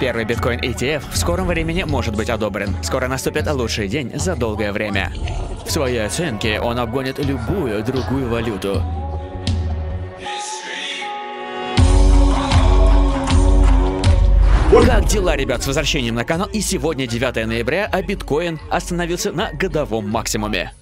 Первый биткоин ETF в скором времени может быть одобрен. Скоро наступит лучший день за долгое время. В своей оценке он обгонит любую другую валюту. Как дела, ребят, с возвращением на канал? И сегодня 9 ноября, а биткоин остановился на годовом максимуме.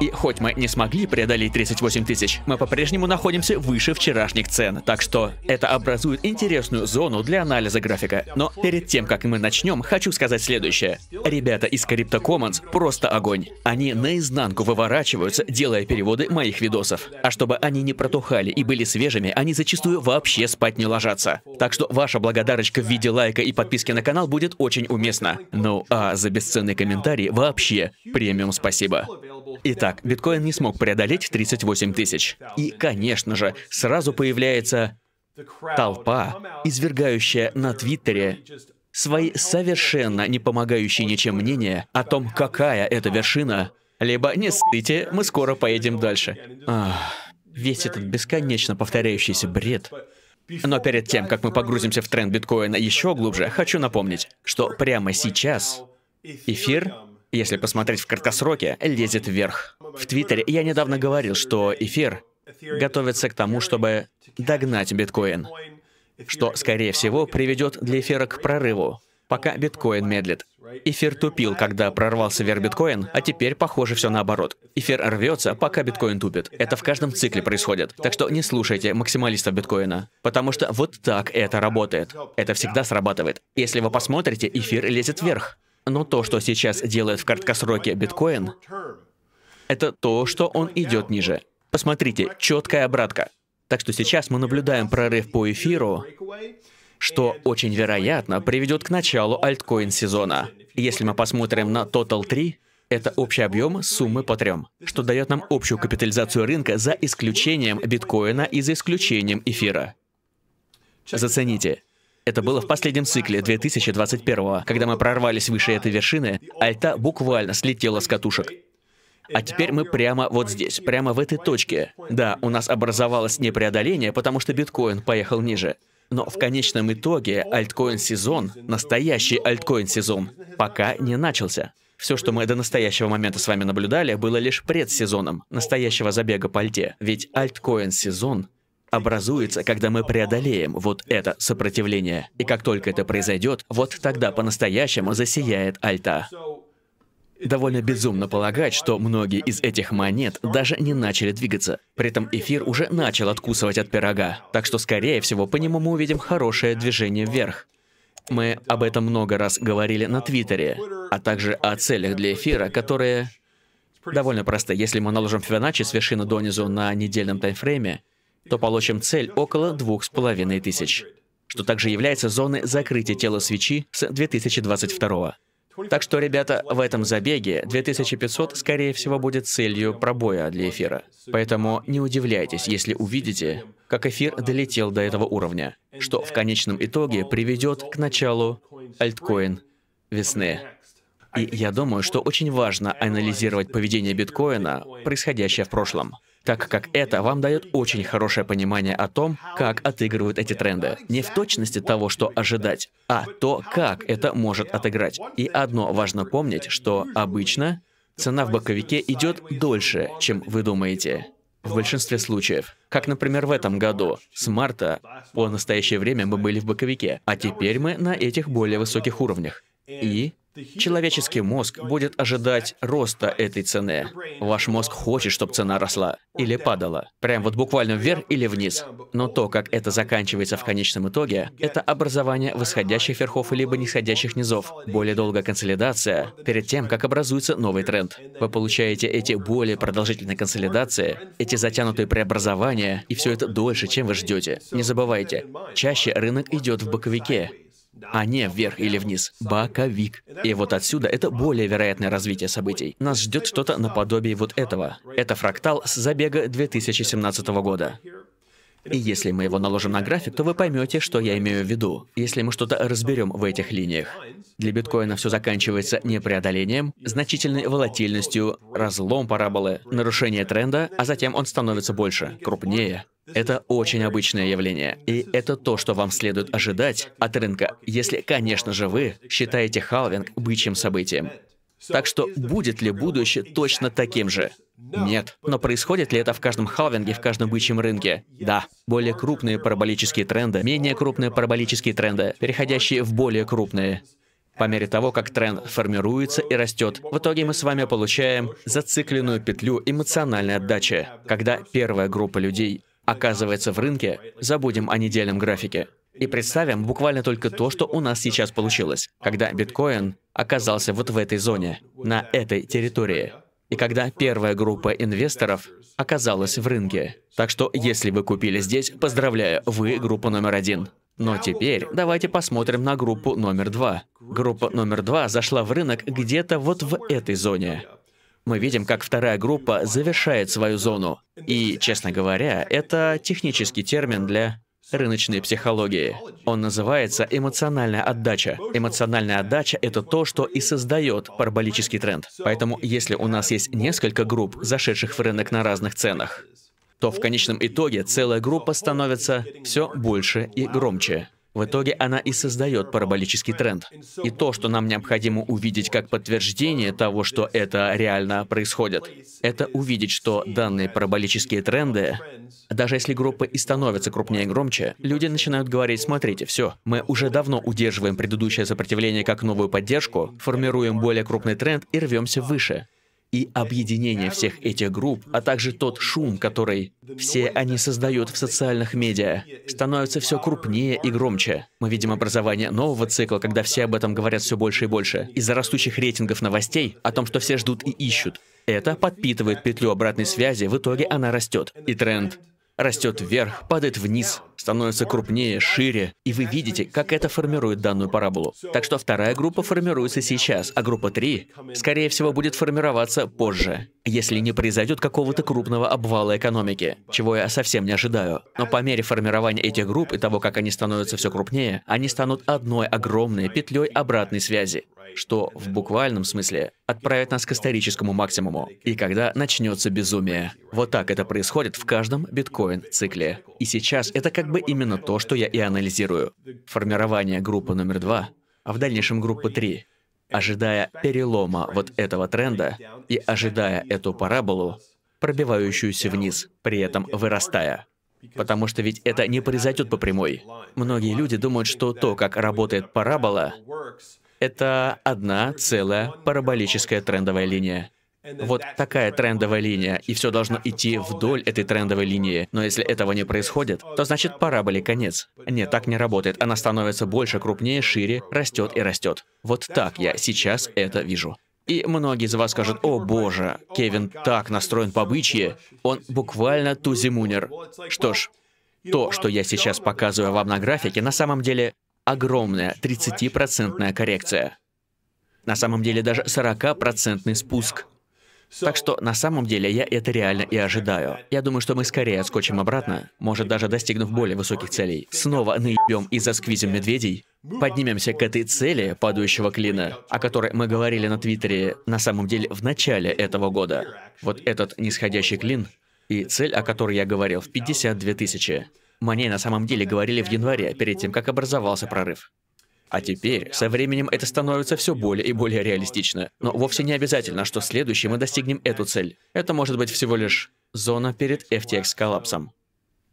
И хоть мы не смогли преодолеть 38 тысяч, мы по-прежнему находимся выше вчерашних цен, так что это образует интересную зону для анализа графика. Но перед тем, как мы начнем, хочу сказать следующее. Ребята из Crypto Commons просто огонь. Они наизнанку выворачиваются, делая переводы моих видосов. А чтобы они не протухали и были свежими, они зачастую вообще спать не ложатся. Так что ваша благодарочка в виде лайка и подписки на канал будет очень уместна. Ну а за бесценный комментарий вообще премиум спасибо. Итак, так, биткоин не смог преодолеть 38 тысяч. И, конечно же, сразу появляется толпа, извергающая на Твиттере свои совершенно не помогающие ничем мнения о том, какая это вершина, либо «не ссыте, мы скоро поедем дальше». Ах, весь этот бесконечно повторяющийся бред. Но перед тем, как мы погрузимся в тренд биткоина еще глубже, хочу напомнить, что прямо сейчас эфир если посмотреть в краткосроке, лезет вверх. В Твиттере я недавно говорил, что эфир готовится к тому, чтобы догнать биткоин, что, скорее всего, приведет для эфира к прорыву, пока биткоин медлит. Эфир тупил, когда прорвался вверх биткоин, а теперь, похоже, все наоборот. Эфир рвется, пока биткоин тупит. Это в каждом цикле происходит. Так что не слушайте максималистов биткоина, потому что вот так это работает. Это всегда срабатывает. Если вы посмотрите, эфир лезет вверх. Но то, что сейчас делает в краткосроке биткоин, это то, что он идет ниже. Посмотрите, четкая обратка. Так что сейчас мы наблюдаем прорыв по эфиру, что очень вероятно приведет к началу альткоин сезона. Если мы посмотрим на Total 3, это общий объем суммы по трем, что дает нам общую капитализацию рынка за исключением биткоина и за исключением эфира. Зацените, это было в последнем цикле 2021 когда мы прорвались выше этой вершины, альта буквально слетела с катушек. А теперь мы прямо вот здесь, прямо в этой точке. Да, у нас образовалось непреодоление, потому что биткоин поехал ниже. Но в конечном итоге альткоин-сезон, настоящий альткоин-сезон, пока не начался. Все, что мы до настоящего момента с вами наблюдали, было лишь предсезоном настоящего забега по альте. Ведь альткоин-сезон образуется, когда мы преодолеем вот это сопротивление. И как только это произойдет, вот тогда по-настоящему засияет альта. Довольно безумно полагать, что многие из этих монет даже не начали двигаться. При этом эфир уже начал откусывать от пирога. Так что, скорее всего, по нему мы увидим хорошее движение вверх. Мы об этом много раз говорили на Твиттере, а также о целях для эфира, которые довольно просто. Если мы наложим Фибоначчи с вершины донизу на недельном таймфрейме, то получим цель около двух с половиной тысяч, что также является зоной закрытия тела свечи с 2022 так что, ребята, в этом забеге 2500, скорее всего, будет целью пробоя для эфира. Поэтому не удивляйтесь, если увидите, как эфир долетел до этого уровня, что в конечном итоге приведет к началу альткоин весны. И я думаю, что очень важно анализировать поведение биткоина, происходящее в прошлом так как это вам дает очень хорошее понимание о том, как отыгрывают эти тренды. Не в точности того, что ожидать, а то, как это может отыграть. И одно важно помнить, что обычно цена в боковике идет дольше, чем вы думаете. В большинстве случаев. Как, например, в этом году. С марта по настоящее время мы были в боковике, а теперь мы на этих более высоких уровнях. И человеческий мозг будет ожидать роста этой цены. Ваш мозг хочет, чтобы цена росла или падала. Прям вот буквально вверх или вниз. Но то, как это заканчивается в конечном итоге, это образование восходящих верхов либо нисходящих низов, более долгая консолидация, перед тем, как образуется новый тренд. Вы получаете эти более продолжительные консолидации, эти затянутые преобразования, и все это дольше, чем вы ждете. Не забывайте, чаще рынок идет в боковике, а не вверх или вниз. Боковик. И вот отсюда это более вероятное развитие событий. Нас ждет что-то наподобие вот этого. Это фрактал с забега 2017 года. И если мы его наложим на график, то вы поймете, что я имею в виду. Если мы что-то разберем в этих линиях. Для биткоина все заканчивается не преодолением, значительной волатильностью, разлом параболы, нарушение тренда, а затем он становится больше, крупнее, это очень обычное явление, и это то, что вам следует ожидать от рынка, если, конечно же, вы считаете халвинг бычьим событием. Так что будет ли будущее точно таким же? Нет. Но происходит ли это в каждом халвинге, в каждом бычьем рынке? Да. Более крупные параболические тренды, менее крупные параболические тренды, переходящие в более крупные. По мере того, как тренд формируется и растет, в итоге мы с вами получаем зацикленную петлю эмоциональной отдачи, когда первая группа людей оказывается в рынке, забудем о недельном графике и представим буквально только то, что у нас сейчас получилось, когда биткоин оказался вот в этой зоне, на этой территории, и когда первая группа инвесторов оказалась в рынке. Так что, если вы купили здесь, поздравляю, вы группа номер один. Но теперь давайте посмотрим на группу номер два. Группа номер два зашла в рынок где-то вот в этой зоне мы видим, как вторая группа завершает свою зону. И, честно говоря, это технический термин для рыночной психологии. Он называется эмоциональная отдача. Эмоциональная отдача — это то, что и создает параболический тренд. Поэтому если у нас есть несколько групп, зашедших в рынок на разных ценах, то в конечном итоге целая группа становится все больше и громче. В итоге она и создает параболический тренд. И то, что нам необходимо увидеть как подтверждение того, что это реально происходит, это увидеть, что данные параболические тренды, даже если группы и становятся крупнее и громче, люди начинают говорить, смотрите, все, мы уже давно удерживаем предыдущее сопротивление как новую поддержку, формируем более крупный тренд и рвемся выше и объединение всех этих групп, а также тот шум, который все они создают в социальных медиа, становится все крупнее и громче. Мы видим образование нового цикла, когда все об этом говорят все больше и больше. Из-за растущих рейтингов новостей, о том, что все ждут и ищут. Это подпитывает петлю обратной связи, в итоге она растет. И тренд растет вверх, падает вниз, становится крупнее, шире, и вы видите, как это формирует данную параболу. Так что вторая группа формируется сейчас, а группа 3, скорее всего, будет формироваться позже, если не произойдет какого-то крупного обвала экономики, чего я совсем не ожидаю. Но по мере формирования этих групп и того, как они становятся все крупнее, они станут одной огромной петлей обратной связи что в буквальном смысле отправит нас к историческому максимуму, и когда начнется безумие. Вот так это происходит в каждом биткоин-цикле. И сейчас это как бы бы именно то, что я и анализирую. Формирование группы номер два, а в дальнейшем группы три. Ожидая перелома вот этого тренда и ожидая эту параболу, пробивающуюся вниз, при этом вырастая. Потому что ведь это не произойдет по прямой. Многие люди думают, что то, как работает парабола, это одна целая параболическая трендовая линия. Вот такая трендовая линия, и все должно идти вдоль этой трендовой линии. Но если этого не происходит, то значит параболе конец. Нет, так не работает. Она становится больше, крупнее, шире, растет и растет. Вот так я сейчас это вижу. И многие из вас скажут, о боже, oh Кевин так настроен по бычье, он буквально тузимунер. Что ж, то, что я сейчас показываю вам на графике, на самом деле огромная 30% коррекция. На самом деле даже 40% спуск. Так что на самом деле я это реально и ожидаю. Я думаю, что мы скорее отскочим обратно, может даже достигнув более высоких целей. Снова наебем и засквизим медведей. Поднимемся к этой цели падающего клина, о которой мы говорили на Твиттере на самом деле в начале этого года. Вот этот нисходящий клин и цель, о которой я говорил, в 52 тысячи. Мне на самом деле говорили в январе, перед тем, как образовался прорыв. А теперь, со временем это становится все более и более реалистично. Но вовсе не обязательно, что в следующем мы достигнем эту цель. Это может быть всего лишь зона перед FTX-коллапсом.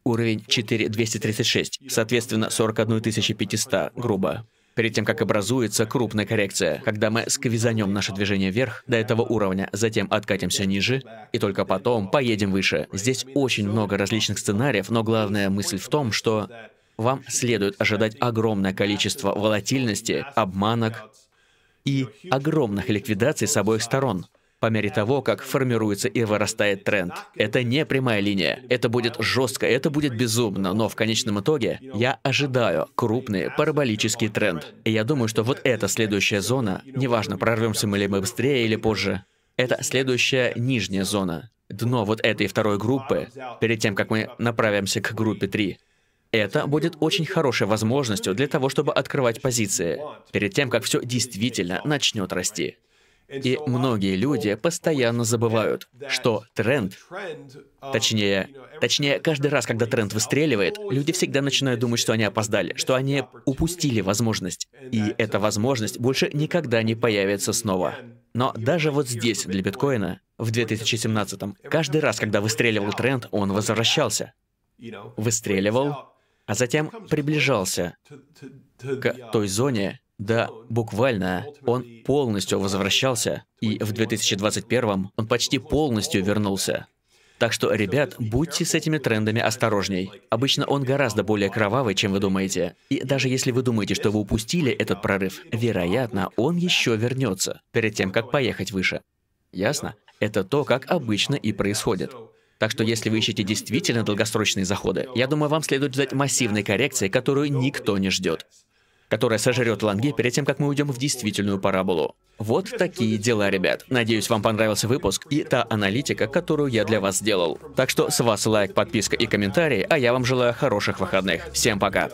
Уровень 4236, соответственно 41500, грубо. Перед тем, как образуется крупная коррекция, когда мы сквизанем наше движение вверх до этого уровня, затем откатимся ниже, и только потом поедем выше. Здесь очень много различных сценариев, но главная мысль в том, что вам следует ожидать огромное количество волатильности, обманок и огромных ликвидаций с обоих сторон по мере того, как формируется и вырастает тренд. Это не прямая линия. Это будет жестко, это будет безумно, но в конечном итоге я ожидаю крупный параболический тренд. И я думаю, что вот эта следующая зона, неважно, прорвемся мы ли мы быстрее или позже, это следующая нижняя зона. Дно вот этой второй группы, перед тем, как мы направимся к группе 3, это будет очень хорошей возможностью для того, чтобы открывать позиции, перед тем, как все действительно начнет расти. И многие люди постоянно забывают, что тренд, точнее, точнее, каждый раз, когда тренд выстреливает, люди всегда начинают думать, что они опоздали, что они упустили возможность, и эта возможность больше никогда не появится снова. Но даже вот здесь, для биткоина, в 2017-м, каждый раз, когда выстреливал тренд, он возвращался. Выстреливал, а затем приближался к той зоне, да, буквально, он полностью возвращался, и в 2021 он почти полностью вернулся. Так что, ребят, будьте с этими трендами осторожней. Обычно он гораздо более кровавый, чем вы думаете. И даже если вы думаете, что вы упустили этот прорыв, вероятно, он еще вернется перед тем, как поехать выше. Ясно? Это то, как обычно и происходит. Так что если вы ищете действительно долгосрочные заходы, я думаю, вам следует ждать массивной коррекции, которую никто не ждет которая сожрет лонги перед тем, как мы уйдем в действительную параболу. Вот такие дела, ребят. Надеюсь, вам понравился выпуск и та аналитика, которую я для вас сделал. Так что с вас лайк, подписка и комментарии, а я вам желаю хороших выходных. Всем пока.